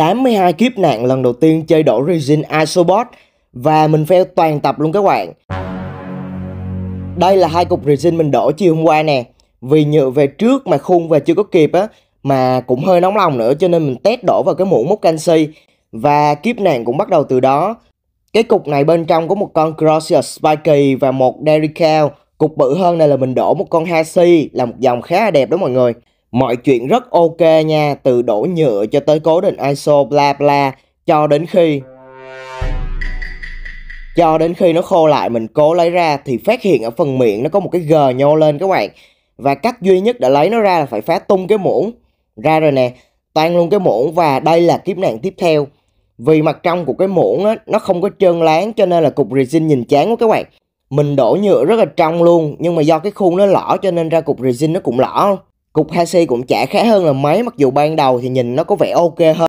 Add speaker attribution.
Speaker 1: 82 kiếp nạn lần đầu tiên chơi đổ Resin Isobot và mình fail toàn tập luôn các bạn. Đây là hai cục resin mình đổ chiều hôm qua nè. Vì nhựa về trước mà khung về chưa có kịp á mà cũng hơi nóng lòng nữa cho nên mình test đổ vào cái muỗng múc canxi và kiếp nạn cũng bắt đầu từ đó. Cái cục này bên trong có một con Crocia Spiky và một Derical. Cục bự hơn này là mình đổ một con Hasi là một dòng khá là đẹp đó mọi người. Mọi chuyện rất ok nha, từ đổ nhựa cho tới cố định ISO bla bla, cho đến khi... Cho đến khi nó khô lại mình cố lấy ra thì phát hiện ở phần miệng nó có một cái gờ nhô lên các bạn. Và cách duy nhất để lấy nó ra là phải phá tung cái muỗng. Ra rồi nè, tan luôn cái muỗng và đây là kiếp nạn tiếp theo. Vì mặt trong của cái muỗng á, nó không có trơn láng cho nên là cục resin nhìn chán quá các bạn. Mình đổ nhựa rất là trong luôn nhưng mà do cái khuôn nó lỏ cho nên ra cục resin nó cũng lỏ. Cục Hasi cũng chả khá hơn là mấy mặc dù ban đầu thì nhìn nó có vẻ ok hơn.